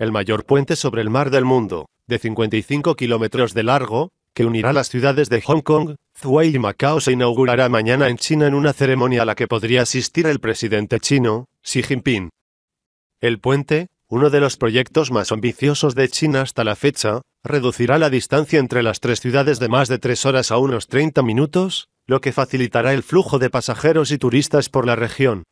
el mayor puente sobre el mar del mundo, de 55 kilómetros de largo, que unirá las ciudades de Hong Kong, Zhuhai y Macao, se inaugurará mañana en China en una ceremonia a la que podría asistir el presidente chino, Xi Jinping. El puente, uno de los proyectos más ambiciosos de China hasta la fecha, reducirá la distancia entre las tres ciudades de más de tres horas a unos 30 minutos, lo que facilitará el flujo de pasajeros y turistas por la región.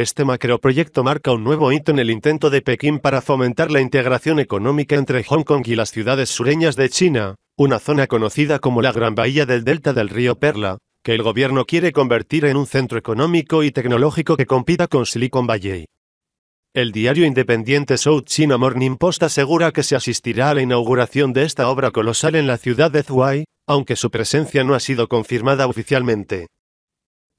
Este macroproyecto marca un nuevo hito en el intento de Pekín para fomentar la integración económica entre Hong Kong y las ciudades sureñas de China, una zona conocida como la Gran Bahía del Delta del Río Perla, que el gobierno quiere convertir en un centro económico y tecnológico que compita con Silicon Valley. El diario independiente South China Morning Post asegura que se asistirá a la inauguración de esta obra colosal en la ciudad de Zhuhai, aunque su presencia no ha sido confirmada oficialmente.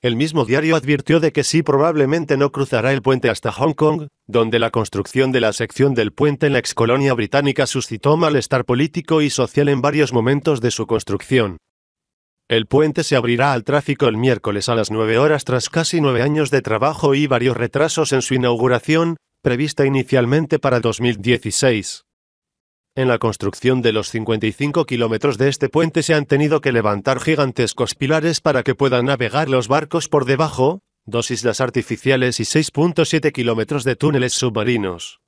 El mismo diario advirtió de que sí probablemente no cruzará el puente hasta Hong Kong, donde la construcción de la sección del puente en la excolonia británica suscitó malestar político y social en varios momentos de su construcción. El puente se abrirá al tráfico el miércoles a las 9 horas tras casi nueve años de trabajo y varios retrasos en su inauguración, prevista inicialmente para 2016. En la construcción de los 55 kilómetros de este puente se han tenido que levantar gigantescos pilares para que puedan navegar los barcos por debajo, dos islas artificiales y 6.7 kilómetros de túneles submarinos.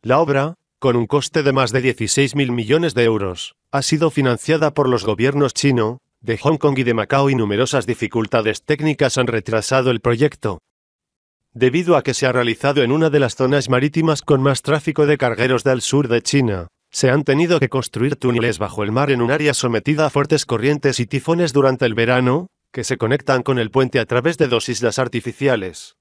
La obra, con un coste de más de 16.000 millones de euros, ha sido financiada por los gobiernos chino, de Hong Kong y de Macao y numerosas dificultades técnicas han retrasado el proyecto. Debido a que se ha realizado en una de las zonas marítimas con más tráfico de cargueros del sur de China, se han tenido que construir túneles bajo el mar en un área sometida a fuertes corrientes y tifones durante el verano, que se conectan con el puente a través de dos islas artificiales.